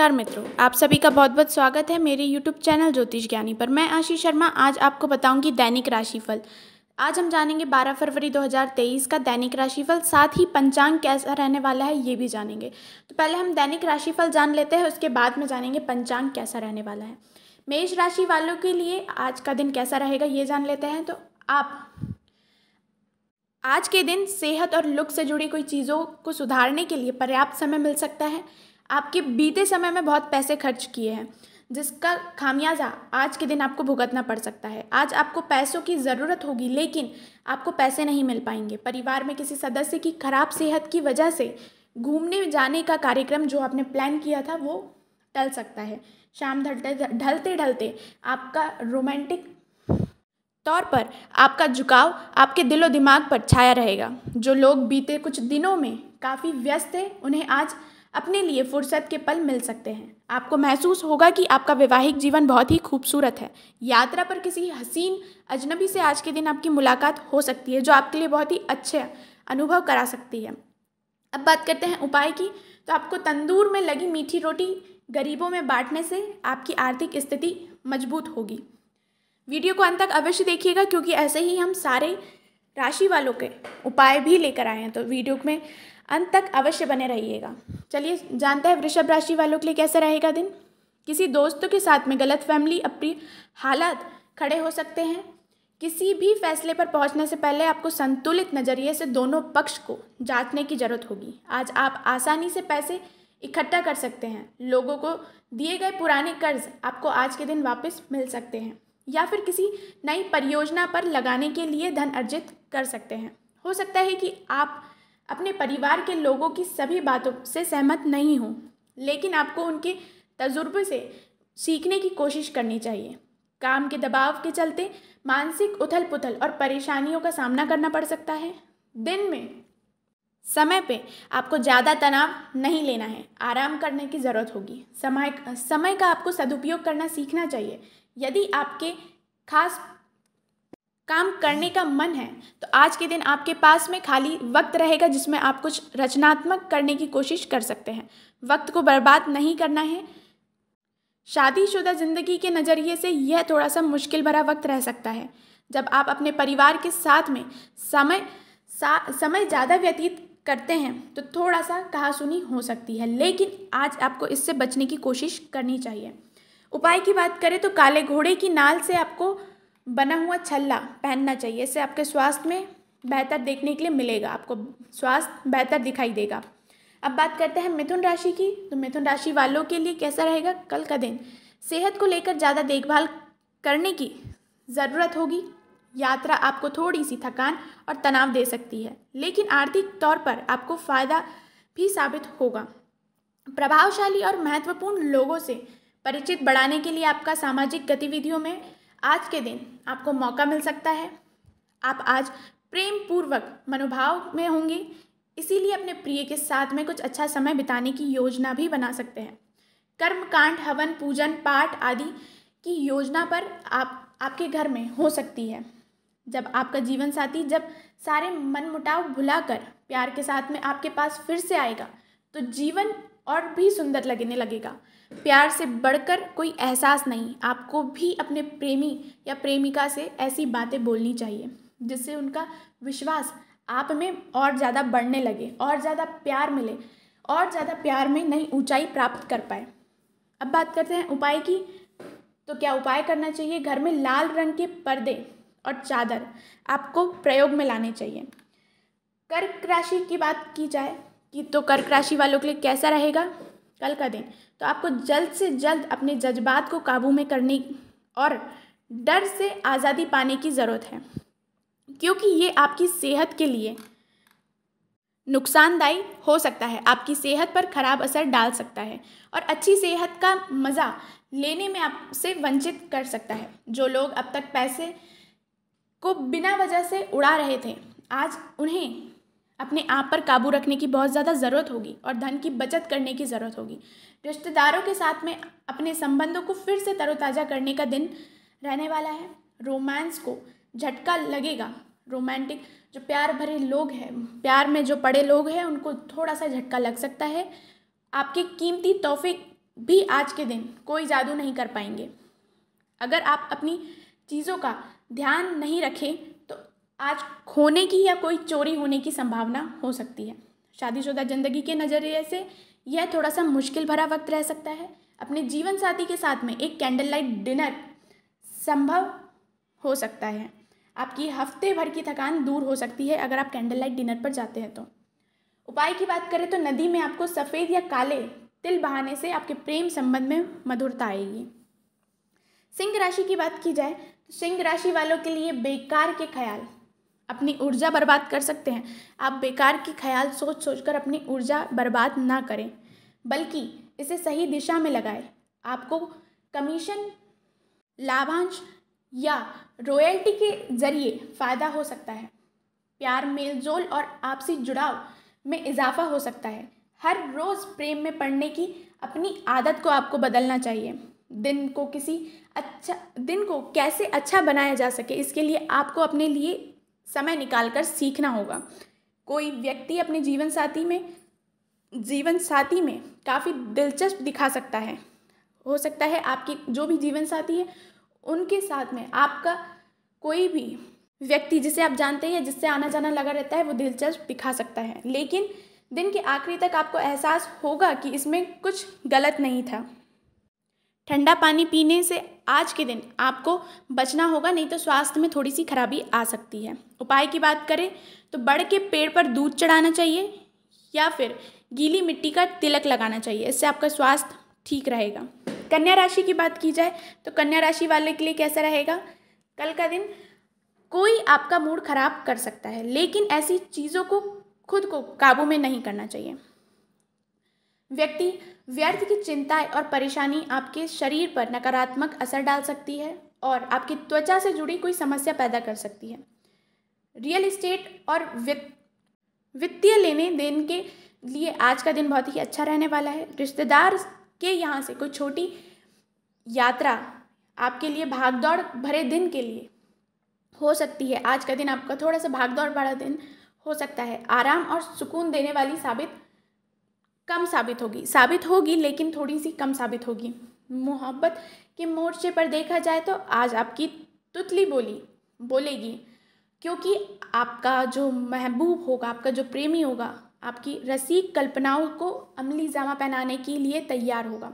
नमस्कार मित्रों आप सभी का बहुत बहुत स्वागत है मेरे YouTube चैनल ज्योतिष ज्ञानी पर मैं आशीष शर्मा आज आपको बताऊंगी दैनिक राशिफल आज हम जानेंगे 12 फरवरी 2023 का दैनिक राशिफल साथ ही पंचांग कैसा रहने वाला है ये भी जानेंगे तो पहले हम दैनिक राशिफल जान लेते हैं उसके बाद में जानेंगे पंचांग कैसा रहने वाला है मेष राशि वालों के लिए आज का दिन कैसा रहेगा ये जान लेते हैं तो आप आज के दिन सेहत और लुक से जुड़ी कोई चीज़ों को सुधारने के लिए पर्याप्त समय मिल सकता है आपके बीते समय में बहुत पैसे खर्च किए हैं जिसका खामियाजा आज के दिन आपको भुगतना पड़ सकता है आज आपको पैसों की ज़रूरत होगी लेकिन आपको पैसे नहीं मिल पाएंगे परिवार में किसी सदस्य की खराब सेहत की वजह से घूमने जाने का कार्यक्रम जो आपने प्लान किया था वो टल सकता है शाम ढलते ढलते ढलते आपका रोमांटिक तौर पर आपका झुकाव आपके दिलो दिमाग पर छाया रहेगा जो लोग बीते कुछ दिनों में काफ़ी व्यस्त थे उन्हें आज अपने लिए फुर्सत के पल मिल सकते हैं आपको महसूस होगा कि आपका वैवाहिक जीवन बहुत ही खूबसूरत है यात्रा पर किसी हसीन अजनबी से आज के दिन आपकी मुलाकात हो सकती है जो आपके लिए बहुत ही अच्छे अनुभव करा सकती है अब बात करते हैं उपाय की तो आपको तंदूर में लगी मीठी रोटी गरीबों में बांटने से आपकी आर्थिक स्थिति मजबूत होगी वीडियो को अंत तक अवश्य देखिएगा क्योंकि ऐसे ही हम सारे राशि वालों के उपाय भी लेकर आए हैं तो वीडियो में अंत तक अवश्य बने रहिएगा चलिए जानते हैं वृषभ राशि वालों के लिए कैसा रहेगा दिन किसी दोस्तों के साथ में गलत फैमिली अपनी हालात खड़े हो सकते हैं किसी भी फैसले पर पहुंचने से पहले आपको संतुलित नज़रिए से दोनों पक्ष को जांचने की जरूरत होगी आज आप आसानी से पैसे इकट्ठा कर सकते हैं लोगों को दिए गए पुराने कर्ज आपको आज के दिन वापस मिल सकते हैं या फिर किसी नई परियोजना पर लगाने के लिए धन अर्जित कर सकते हैं हो सकता है कि आप अपने परिवार के लोगों की सभी बातों से सहमत नहीं हूँ लेकिन आपको उनके तजुर्बे से सीखने की कोशिश करनी चाहिए काम के दबाव के चलते मानसिक उथल पुथल और परेशानियों का सामना करना पड़ सकता है दिन में समय पे आपको ज़्यादा तनाव नहीं लेना है आराम करने की ज़रूरत होगी समय समय का आपको सदुपयोग करना सीखना चाहिए यदि आपके खास काम करने का मन है तो आज के दिन आपके पास में खाली वक्त रहेगा जिसमें आप कुछ रचनात्मक करने की कोशिश कर सकते हैं वक्त को बर्बाद नहीं करना है शादीशुदा ज़िंदगी के नज़रिए से यह थोड़ा सा मुश्किल भरा वक्त रह सकता है जब आप अपने परिवार के साथ में समय सा, समय ज़्यादा व्यतीत करते हैं तो थोड़ा सा कहासुनी हो सकती है लेकिन आज आपको इससे बचने की कोशिश करनी चाहिए उपाय की बात करें तो काले घोड़े की नाल से आपको बना हुआ छल्ला पहनना चाहिए इससे आपके स्वास्थ्य में बेहतर देखने के लिए मिलेगा आपको स्वास्थ्य बेहतर दिखाई देगा अब बात करते हैं मिथुन राशि की तो मिथुन राशि वालों के लिए कैसा रहेगा कल का दिन सेहत को लेकर ज़्यादा देखभाल करने की ज़रूरत होगी यात्रा आपको थोड़ी सी थकान और तनाव दे सकती है लेकिन आर्थिक तौर पर आपको फ़ायदा भी साबित होगा प्रभावशाली और महत्वपूर्ण लोगों से परिचित बढ़ाने के लिए आपका सामाजिक गतिविधियों में आज के दिन आपको मौका मिल सकता है आप आज प्रेम पूर्वक मनोभाव में होंगे इसीलिए अपने प्रिय के साथ में कुछ अच्छा समय बिताने की योजना भी बना सकते हैं कर्मकांड हवन पूजन पाठ आदि की योजना पर आप आपके घर में हो सकती है जब आपका जीवन साथी जब सारे मनमुटाव भुलाकर प्यार के साथ में आपके पास फिर से आएगा तो जीवन और भी सुंदर लगने लगेगा प्यार से बढ़कर कोई एहसास नहीं आपको भी अपने प्रेमी या प्रेमिका से ऐसी बातें बोलनी चाहिए जिससे उनका विश्वास आप में और ज़्यादा बढ़ने लगे और ज़्यादा प्यार मिले और ज़्यादा प्यार में नई ऊंचाई प्राप्त कर पाए अब बात करते हैं उपाय की तो क्या उपाय करना चाहिए घर में लाल रंग के पर्दे और चादर आपको प्रयोग में लाने चाहिए कर्क राशि की बात की जाए कि तो कर्क राशि वालों के लिए कैसा रहेगा कल का दिन तो आपको जल्द से जल्द अपने जज्बात को काबू में करने और डर से आज़ादी पाने की ज़रूरत है क्योंकि ये आपकी सेहत के लिए नुकसानदायी हो सकता है आपकी सेहत पर ख़राब असर डाल सकता है और अच्छी सेहत का मज़ा लेने में आपसे वंचित कर सकता है जो लोग अब तक पैसे को बिना वजह से उड़ा रहे थे आज उन्हें अपने आप पर काबू रखने की बहुत ज़्यादा ज़रूरत होगी और धन की बचत करने की ज़रूरत होगी रिश्तेदारों के साथ में अपने संबंधों को फिर से तरोताज़ा करने का दिन रहने वाला है रोमांस को झटका लगेगा रोमांटिक जो प्यार भरे लोग हैं प्यार में जो पड़े लोग हैं उनको थोड़ा सा झटका लग सकता है आपके कीमती तोहफे भी आज के दिन कोई जादू नहीं कर पाएंगे अगर आप अपनी चीज़ों का ध्यान नहीं रखें आज खोने की या कोई चोरी होने की संभावना हो सकती है शादीशुदा ज़िंदगी के नज़रिए से यह थोड़ा सा मुश्किल भरा वक्त रह सकता है अपने जीवन साथी के साथ में एक कैंडल लाइट डिनर संभव हो सकता है आपकी हफ्ते भर की थकान दूर हो सकती है अगर आप कैंडल लाइट डिनर पर जाते हैं तो उपाय की बात करें तो नदी में आपको सफ़ेद या काले तिल बहाने से आपके प्रेम संबंध में मधुरता आएगी सिंह राशि की बात की जाए तो सिंह राशि वालों के लिए बेकार के ख्याल अपनी ऊर्जा बर्बाद कर सकते हैं आप बेकार की ख्याल सोच सोच कर अपनी ऊर्जा बर्बाद ना करें बल्कि इसे सही दिशा में लगाएं आपको कमीशन लाभांश या रॉयल्टी के जरिए फ़ायदा हो सकता है प्यार मेलजोल और आपसी जुड़ाव में इजाफा हो सकता है हर रोज़ प्रेम में पढ़ने की अपनी आदत को आपको बदलना चाहिए दिन को किसी अच्छा दिन को कैसे अच्छा बनाया जा सके इसके लिए आपको अपने लिए समय निकाल कर सीखना होगा कोई व्यक्ति अपने जीवन साथी में जीवन साथी में काफ़ी दिलचस्प दिखा सकता है हो सकता है आपकी जो भी जीवन साथी है उनके साथ में आपका कोई भी व्यक्ति जिसे आप जानते हैं जिससे आना जाना लगा रहता है वो दिलचस्प दिखा सकता है लेकिन दिन के आखिरी तक आपको एहसास होगा कि इसमें कुछ गलत नहीं था ठंडा पानी पीने से आज के दिन आपको बचना होगा नहीं तो स्वास्थ्य में थोड़ी सी खराबी आ सकती है उपाय की बात करें तो बड़ के पेड़ पर दूध चढ़ाना चाहिए या फिर गीली मिट्टी का तिलक लगाना चाहिए इससे आपका स्वास्थ्य ठीक रहेगा कन्या राशि की बात की जाए तो कन्या राशि वाले के लिए कैसा रहेगा कल का दिन कोई आपका मूड खराब कर सकता है लेकिन ऐसी चीज़ों को खुद को काबू में नहीं करना चाहिए व्यक्ति व्यर्थ की चिंताएं और परेशानी आपके शरीर पर नकारात्मक असर डाल सकती है और आपकी त्वचा से जुड़ी कोई समस्या पैदा कर सकती है रियल इस्टेट और वित्तीय लेने देन के लिए आज का दिन बहुत ही अच्छा रहने वाला है रिश्तेदार के यहाँ से कोई छोटी यात्रा आपके लिए भागदौड़ भरे दिन के लिए हो सकती है आज का दिन आपका थोड़ा सा भागदौड़ भरा दिन हो सकता है आराम और सुकून देने वाली साबित कम साबित होगी साबित होगी लेकिन थोड़ी सी कम साबित होगी मोहब्बत के मोर्चे पर देखा जाए तो आज आपकी तुतली बोली बोलेगी क्योंकि आपका जो महबूब होगा आपका जो प्रेमी होगा आपकी रसीक कल्पनाओं को अमली जामा पहनाने के लिए तैयार होगा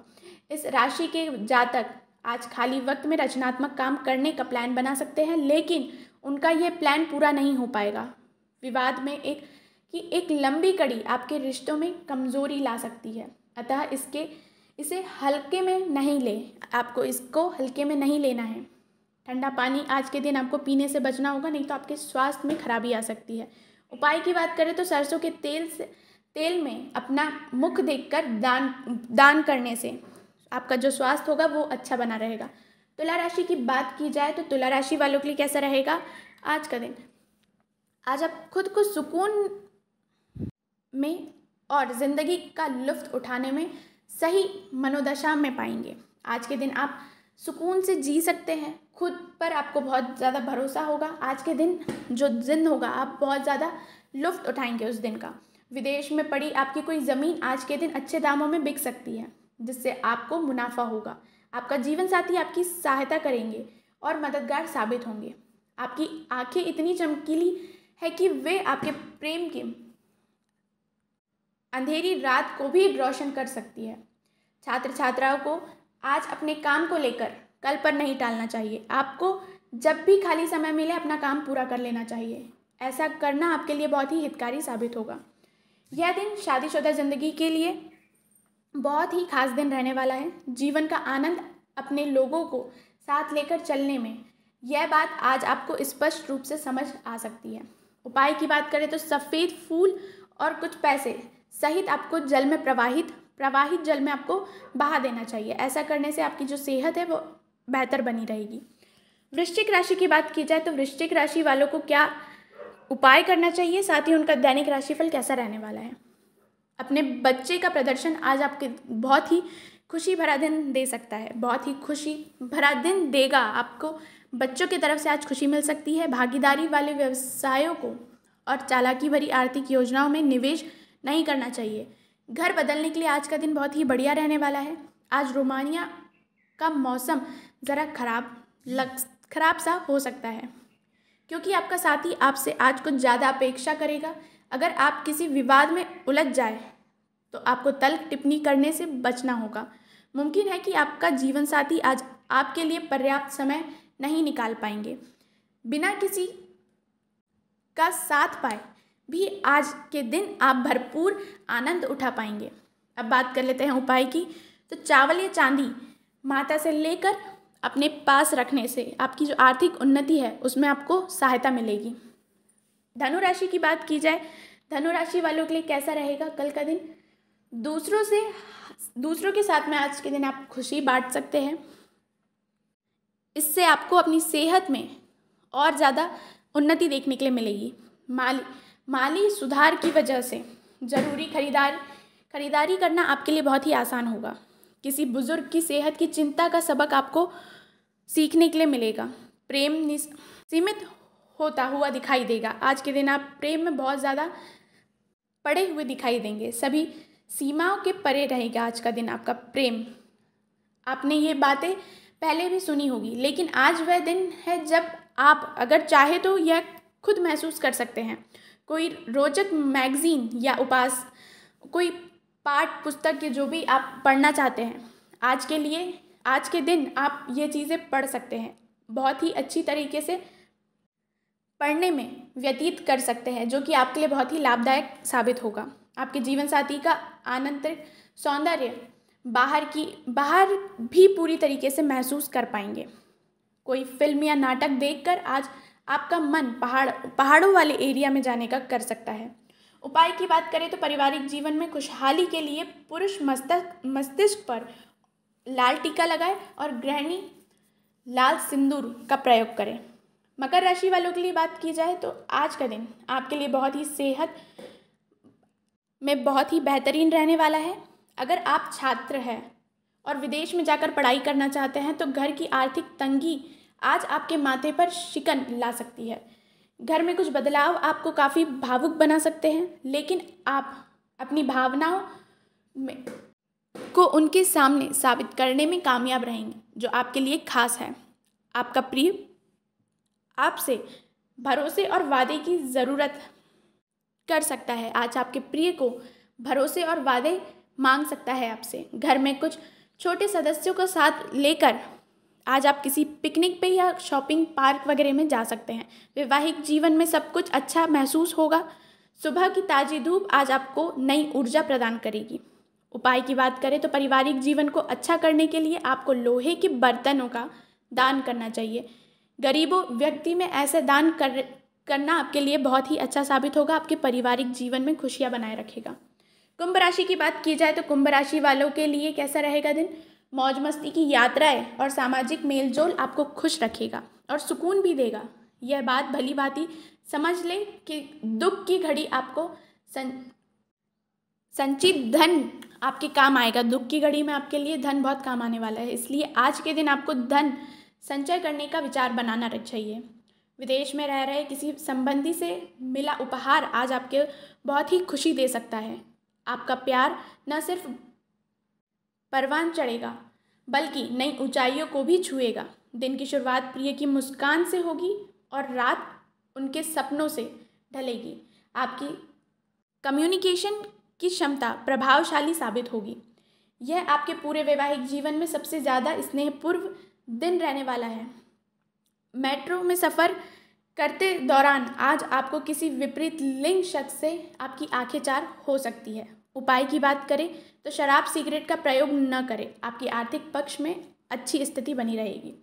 इस राशि के जातक आज खाली वक्त में रचनात्मक काम करने का प्लान बना सकते हैं लेकिन उनका ये प्लान पूरा नहीं हो पाएगा विवाद में एक कि एक लंबी कड़ी आपके रिश्तों में कमज़ोरी ला सकती है अतः इसके इसे हल्के में नहीं लें आपको इसको हल्के में नहीं लेना है ठंडा पानी आज के दिन आपको पीने से बचना होगा नहीं तो आपके स्वास्थ्य में खराबी आ सकती है उपाय की बात करें तो सरसों के तेल से तेल में अपना मुख देखकर दान दान करने से आपका जो स्वास्थ्य होगा वो अच्छा बना रहेगा तुला राशि की बात की जाए तो तुला राशि वालों के लिए कैसा रहेगा आज का दिन आज आप खुद को सुकून में और ज़िंदगी का लुफ्त उठाने में सही मनोदशा में पाएंगे आज के दिन आप सुकून से जी सकते हैं खुद पर आपको बहुत ज़्यादा भरोसा होगा आज के दिन जो दिन होगा आप बहुत ज़्यादा लुफ्त उठाएंगे उस दिन का विदेश में पड़ी आपकी कोई ज़मीन आज के दिन अच्छे दामों में बिक सकती है जिससे आपको मुनाफा होगा आपका जीवन साथी आपकी सहायता करेंगे और मददगार साबित होंगे आपकी आंखें इतनी चमकीली है कि वे आपके प्रेम के अंधेरी रात को भी रोशन कर सकती है छात्र छात्राओं को आज अपने काम को लेकर कल पर नहीं टालना चाहिए आपको जब भी खाली समय मिले अपना काम पूरा कर लेना चाहिए ऐसा करना आपके लिए बहुत ही हितकारी साबित होगा यह दिन शादीशुदा ज़िंदगी के लिए बहुत ही खास दिन रहने वाला है जीवन का आनंद अपने लोगों को साथ लेकर चलने में यह बात आज आपको स्पष्ट रूप से समझ आ सकती है उपाय की बात करें तो सफ़ेद फूल और कुछ पैसे सहित आपको जल में प्रवाहित प्रवाहित जल में आपको बहा देना चाहिए ऐसा करने से आपकी जो सेहत है वो बेहतर बनी रहेगी वृश्चिक राशि की बात की जाए तो वृश्चिक राशि वालों को क्या उपाय करना चाहिए साथ ही उनका दैनिक राशिफल कैसा रहने वाला है अपने बच्चे का प्रदर्शन आज आपके बहुत ही खुशी भरा दिन दे सकता है बहुत ही खुशी भरा दिन देगा आपको बच्चों की तरफ से आज खुशी मिल सकती है भागीदारी वाले व्यवसायों को और चालाकी भरी आर्थिक योजनाओं में निवेश नहीं करना चाहिए घर बदलने के लिए आज का दिन बहुत ही बढ़िया रहने वाला है आज रोमानिया का मौसम ज़रा ख़राब लग खराब सा हो सकता है क्योंकि आपका साथी आपसे आज कुछ ज़्यादा अपेक्षा करेगा अगर आप किसी विवाद में उलझ जाए तो आपको तल्ख टिप्पणी करने से बचना होगा मुमकिन है कि आपका जीवन साथी आज आपके लिए पर्याप्त समय नहीं निकाल पाएंगे बिना किसी का साथ पाए भी आज के दिन आप भरपूर आनंद उठा पाएंगे अब बात कर लेते हैं उपाय की तो चावल या चांदी माता से लेकर अपने पास रखने से आपकी जो आर्थिक उन्नति है उसमें आपको सहायता मिलेगी धनु राशि की बात की जाए धनु राशि वालों के लिए कैसा रहेगा कल का दिन दूसरों से दूसरों के साथ में आज के दिन आप खुशी बांट सकते हैं इससे आपको अपनी सेहत में और ज़्यादा उन्नति देखने के लिए मिलेगी माली माली सुधार की वजह से ज़रूरी खरीदार खरीदारी करना आपके लिए बहुत ही आसान होगा किसी बुज़ुर्ग की सेहत की चिंता का सबक आपको सीखने के लिए मिलेगा प्रेम सीमित होता हुआ दिखाई देगा आज के दिन आप प्रेम में बहुत ज़्यादा पड़े हुए दिखाई देंगे सभी सीमाओं के परे रहेगा आज का दिन आपका प्रेम आपने ये बातें पहले भी सुनी होगी लेकिन आज वह दिन है जब आप अगर चाहे तो यह खुद महसूस कर सकते हैं कोई रोचक मैगज़ीन या उपास कोई पाठ पुस्तक के जो भी आप पढ़ना चाहते हैं आज के लिए आज के दिन आप ये चीज़ें पढ़ सकते हैं बहुत ही अच्छी तरीके से पढ़ने में व्यतीत कर सकते हैं जो कि आपके लिए बहुत ही लाभदायक साबित होगा आपके जीवन साथी का आनंद सौंदर्य बाहर की बाहर भी पूरी तरीके से महसूस कर पाएंगे कोई फिल्म या नाटक देखकर आज आपका मन पहाड़ पहाड़ों वाले एरिया में जाने का कर सकता है उपाय की बात करें तो पारिवारिक जीवन में खुशहाली के लिए पुरुष मस्तक मस्तिष्क पर लाल टीका लगाए और गृहिणी लाल सिंदूर का प्रयोग करें मकर राशि वालों के लिए बात की जाए तो आज का दिन आपके लिए बहुत ही सेहत में बहुत ही बेहतरीन रहने वाला है अगर आप छात्र हैं और विदेश में जाकर पढ़ाई करना चाहते हैं तो घर की आर्थिक तंगी आज आपके माथे पर शिकन ला सकती है घर में कुछ बदलाव आपको काफ़ी भावुक बना सकते हैं लेकिन आप अपनी भावनाओं में को उनके सामने साबित करने में कामयाब रहेंगे जो आपके लिए खास है आपका प्रिय आपसे भरोसे और वादे की ज़रूरत कर सकता है आज आपके प्रिय को भरोसे और वादे मांग सकता है आपसे घर में कुछ छोटे सदस्यों का साथ लेकर आज आप किसी पिकनिक पे या शॉपिंग पार्क वगैरह में जा सकते हैं वैवाहिक जीवन में सब कुछ अच्छा महसूस होगा सुबह की ताज़ी धूप आज आपको नई ऊर्जा प्रदान करेगी उपाय की बात करें तो पारिवारिक जीवन को अच्छा करने के लिए आपको लोहे के बर्तनों का दान करना चाहिए गरीबों व्यक्ति में ऐसे दान कर करना आपके लिए बहुत ही अच्छा साबित होगा आपके पारिवारिक जीवन में खुशियाँ बनाए रखेगा कुंभ राशि की बात की जाए तो कुंभ राशि वालों के लिए कैसा रहेगा दिन मौज मस्ती की यात्राएं और सामाजिक मेलजोल आपको खुश रखेगा और सुकून भी देगा यह बात भली भांति समझ लें कि दुख की घड़ी आपको सं संचित धन आपके काम आएगा दुख की घड़ी में आपके लिए धन बहुत काम आने वाला है इसलिए आज के दिन आपको धन संचय करने का विचार बनाना चाहिए विदेश में रह रहे किसी संबंधी से मिला उपहार आज आपके बहुत ही खुशी दे सकता है आपका प्यार न सिर्फ परवान चढ़ेगा बल्कि नई ऊंचाइयों को भी छुएगा दिन की शुरुआत प्रिय की मुस्कान से होगी और रात उनके सपनों से ढलेगी आपकी कम्युनिकेशन की क्षमता प्रभावशाली साबित होगी यह आपके पूरे वैवाहिक जीवन में सबसे ज़्यादा स्नेहपूर्व दिन रहने वाला है मेट्रो में सफ़र करते दौरान आज आपको किसी विपरीत लिंग शख्स से आपकी आंखें चार हो सकती है उपाय की बात करें तो शराब सिगरेट का प्रयोग न करें आपकी आर्थिक पक्ष में अच्छी स्थिति बनी रहेगी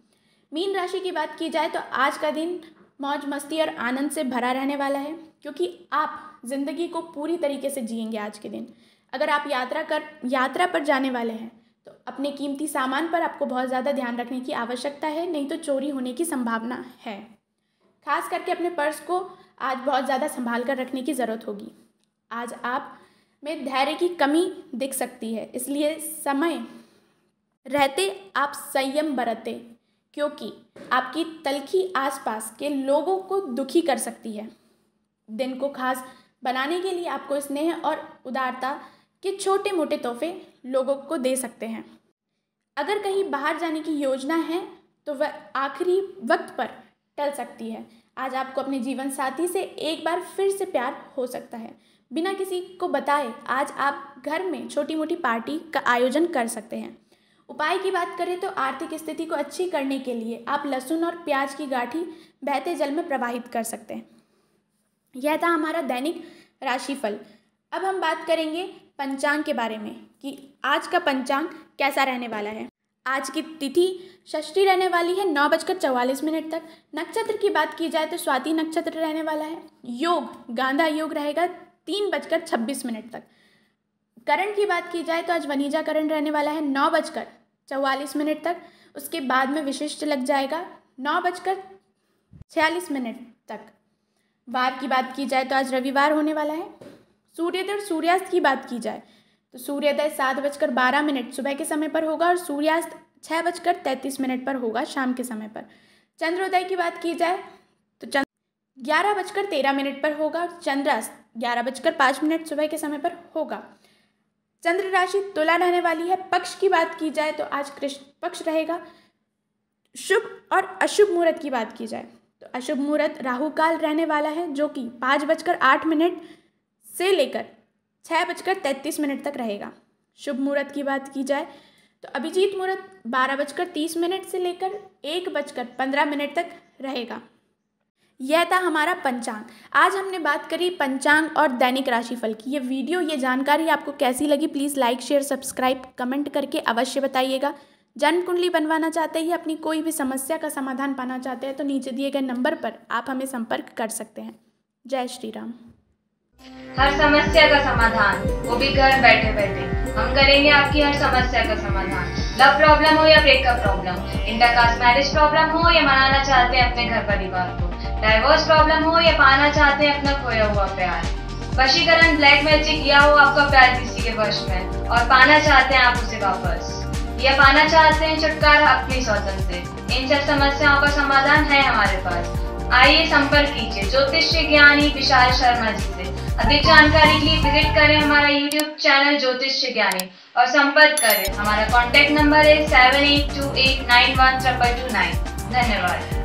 मीन राशि की बात की जाए तो आज का दिन मौज मस्ती और आनंद से भरा रहने वाला है क्योंकि आप ज़िंदगी को पूरी तरीके से जिएंगे आज के दिन अगर आप यात्रा कर यात्रा पर जाने वाले हैं तो अपने कीमती सामान पर आपको बहुत ज़्यादा ध्यान रखने की आवश्यकता है नहीं तो चोरी होने की संभावना है खास करके अपने पर्स को आज बहुत ज़्यादा संभाल कर रखने की ज़रूरत होगी आज आप में धैर्य की कमी दिख सकती है इसलिए समय रहते आप संयम बरतें क्योंकि आपकी तलखी आसपास के लोगों को दुखी कर सकती है दिन को खास बनाने के लिए आपको स्नेह और उदारता के छोटे मोटे तोहफे लोगों को दे सकते हैं अगर कहीं बाहर जाने की योजना है तो वह आखिरी वक्त पर टल सकती है आज आपको अपने जीवन साथी से एक बार फिर से प्यार हो सकता है बिना किसी को बताए आज आप घर में छोटी मोटी पार्टी का आयोजन कर सकते हैं उपाय की बात करें तो आर्थिक स्थिति को अच्छी करने के लिए आप लहसुन और प्याज की गाठी बहते जल में प्रवाहित कर सकते हैं यह था हमारा दैनिक राशिफल अब हम बात करेंगे पंचांग के बारे में कि आज का पंचांग कैसा रहने वाला है आज की तिथि षष्ठी रहने वाली है नौ बजकर चौवालीस मिनट तक नक्षत्र की बात की जाए तो स्वाति नक्षत्र रहने वाला है योग गांधा योग रहेगा तीन बजकर छब्बीस मिनट तक करंट की बात की जाए तो आज वनीजा करंट रहने वाला है नौ बजकर चौवालीस मिनट तक उसके बाद में विशिष्ट लग जाएगा नौ बजकर छियालीस मिनट तक वार की बात की जाए तो आज रविवार होने वाला है सूर्योदय और सूर्यास्त की बात की जाए तो सूर्योदय सात बजकर बारह मिनट सुबह के समय पर होगा और सूर्यास्त छः बजकर तैंतीस मिनट पर होगा शाम के समय पर चंद्रोदय की बात की जाए तो चंद्र ग्यारह बजकर तेरह मिनट पर होगा और चंद्रास्त ग्यारह बजकर पाँच मिनट सुबह के समय पर होगा चंद्र राशि तुला रहने वाली है पक्ष की बात की जाए तो आज कृष्ण पक्ष रहेगा शुभ और अशुभ मुहूर्त की बात की जाए तो अशुभ मुहूर्त राहु काल रहने वाला है जो कि पाँच बजकर आठ मिनट से लेकर छः बजकर तैंतीस मिनट तक रहेगा शुभ मुहूर्त की बात की जाए तो अभिजीत मुहूर्त बारह बजकर तीस मिनट से लेकर एक बजकर पंद्रह मिनट तक रहेगा यह था हमारा पंचांग आज हमने बात करी पंचांग और दैनिक राशिफल की ये वीडियो ये जानकारी आपको कैसी लगी please like share subscribe comment करके अवश्य बताइएगा जन्म कुंडली बनवाना चाहते हैं अपनी कोई भी समस्या का समाधान पाना चाहते हैं तो नीचे दिए गए नंबर पर आप हमें संपर्क कर सकते हैं जय श्री राम हर समस्या का समाधान वो भी घर बैठे बैठे हम करेंगे आपकी हर समस्या का समाधान लव प्रॉब्लम हो या breakup problem intercaste marriage problem हो या मनाना चाहते हैं अपने घर परिवार को डाइवोर्स प्रॉब्लम हो या पाना चाहते हैं अपना खोया हुआ प्यार वशीकरण ब्लैक मैजिक या हो आपका प्यार किसी के वश में और पाना चाहते हैं आप उसे वापस या पाना चाहते हैं छुटकारा अपनी स्वतंत्र से इन सब समस्याओं का समाधान है हमारे पास आइए संपर्क कीजिए ज्योतिष ज्ञानी विशाल शर्मा जी से अधिक जानकारी के लिए विजिट करें हमारा यूट्यूब चैनल ज्योतिष ज्ञानी और संपर्क करें हमारा कॉन्टेक्ट नंबर है seven eight two eight nine one triple two nine धन्यवाद